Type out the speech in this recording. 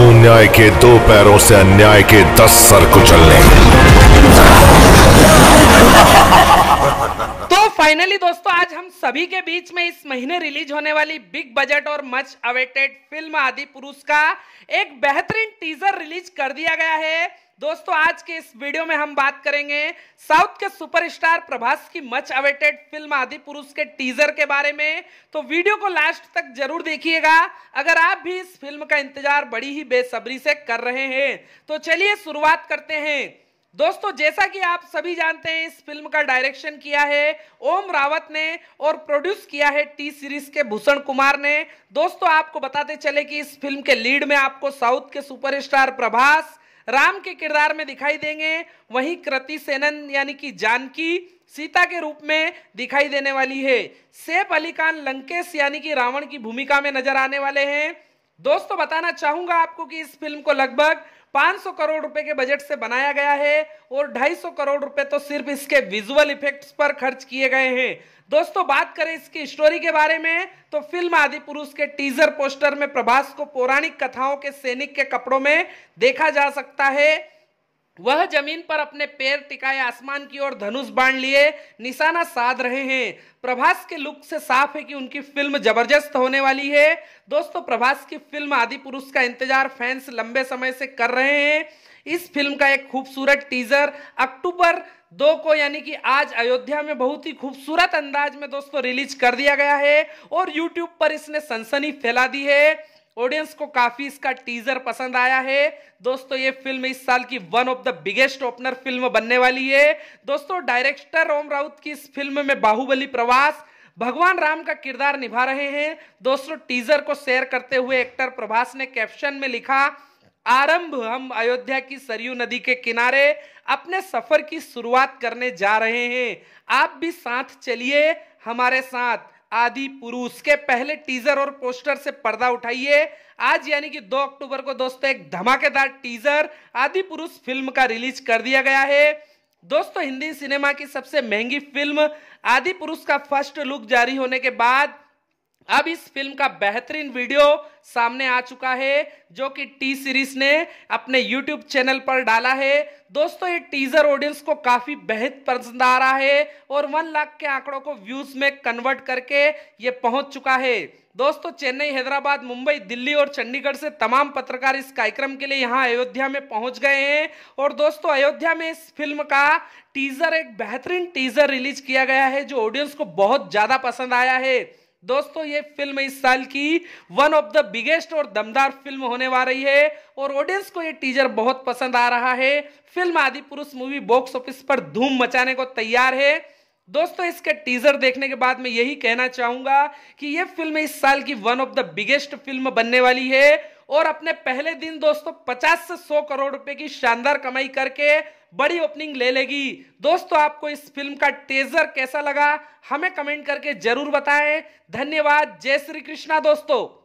हूं न्याय के दो पैरों से अन्याय के दस सर कुचलने तो फाइनली दोस्तों आज हम सभी के बीच में इस महीने रिलीज होने वाली बिग बजट और much awaited film Adipurush का एक बेहतरीन टीजर रिलीज कर दिया गया है दोस्तों आज के इस वीडियो में हम बात करेंगे साउथ के सुपरस्टार प्रभास की मच अवेटेड फिल्म आदि पुरुष के टीजर के बारे में तो वीडियो को लास्ट तक जरूर देखिएगा अगर आप भी इस फिल्म का इंतजार बड़ी ही बेसब्री से कर रहे हैं तो चलिए शुरुआत करते हैं दोस्तों जैसा कि आप सभी जानते हैं इस फिल्म का डायरेक्शन किया है ओम रावत ने और प्रोड्यूस किया है टी सीरीज के भूषण कुमार ने दोस्तों आपको बताते चले कि इस फिल्म के लीड में आपको साउथ के सुपरस्टार प्रभास राम के किरदार में दिखाई देंगे वहीं कृति सेनन यानी कि जानकी सीता के रूप में दिखाई देने वाली है सेफ अली खान लंकेश यानी कि रावण की भूमिका में नजर आने वाले हैं दोस्तों बताना चाहूंगा आपको कि इस फिल्म को लगभग 500 करोड़ रुपए के बजट से बनाया गया है और 250 करोड़ रुपए तो सिर्फ इसके विजुअल इफेक्ट्स पर खर्च किए गए हैं दोस्तों बात करें इसकी स्टोरी के बारे में तो फिल्म आदि पुरुष के टीजर पोस्टर में प्रभास को पौराणिक कथाओं के सैनिक के कपड़ों में देखा जा सकता है वह जमीन पर अपने पैर टिकाए आसमान की ओर धनुष बांध लिए निशाना साध रहे हैं प्रभास के लुक से साफ है कि उनकी फिल्म जबरदस्त होने वाली है दोस्तों प्रभास की फिल्म आदि पुरुष का इंतजार फैंस लंबे समय से कर रहे हैं इस फिल्म का एक खूबसूरत टीजर अक्टूबर दो को यानी कि आज अयोध्या में बहुत ही खूबसूरत अंदाज में दोस्तों रिलीज कर दिया गया है और यूट्यूब पर इसने सनसनी फैला दी है ऑडियंस को काफी इसका टीजर पसंद आया है दोस्तों ये फिल्म इस साल की one of the biggest opener film बनने वाली है दोस्तों डायरेक्टर ओम राउत की इस फिल्म में बाहुबली प्रवास भगवान राम का किरदार निभा रहे हैं दोस्तों टीजर को शेयर करते हुए एक्टर प्रभास ने कैप्शन में लिखा आरंभ हम अयोध्या की सरयू नदी के किनारे अपने सफर की शुरुआत करने जा रहे हैं आप भी साथ चलिए हमारे साथ आदि पुरुष के पहले टीजर और पोस्टर से पर्दा उठाइए आज यानी कि 2 अक्टूबर को दोस्तों एक धमाकेदार टीजर आदि पुरुष फिल्म का रिलीज कर दिया गया है दोस्तों हिंदी सिनेमा की सबसे महंगी फिल्म आदि पुरुष का फर्स्ट लुक जारी होने के बाद अब इस फिल्म का बेहतरीन वीडियो सामने आ चुका है जो कि टी सीरीज ने अपने यूट्यूब चैनल पर डाला है दोस्तों ये टीजर ऑडियंस को काफी बेहद पसंद आ रहा है और वन लाख के आंकड़ों को व्यूज में कन्वर्ट करके ये पहुंच चुका है दोस्तों चेन्नई हैदराबाद मुंबई दिल्ली और चंडीगढ़ से तमाम पत्रकार इस कार्यक्रम के लिए यहाँ अयोध्या में पहुंच गए हैं और दोस्तों अयोध्या में इस फिल्म का टीजर एक बेहतरीन टीजर रिलीज किया गया है जो ऑडियंस को बहुत ज़्यादा पसंद आया है दोस्तों ये फिल्म इस साल की वन ऑफ द बिगेस्ट और दमदार फिल्म होने वाली रही है और ऑडियंस को ये टीजर बहुत पसंद आ रहा है फिल्म आदि पुरुष मूवी बॉक्स ऑफिस पर धूम मचाने को तैयार है दोस्तों इसके टीजर देखने के बाद मैं यही कहना चाहूंगा कि यह फिल्म इस साल की one of the biggest film बनने वाली है और अपने पहले दिन दोस्तों पचास से सौ करोड़ रुपए की शानदार कमाई करके बड़ी ओपनिंग ले लेगी दोस्तों आपको इस फिल्म का टेजर कैसा लगा हमें कमेंट करके जरूर बताएं धन्यवाद जय श्री कृष्णा दोस्तों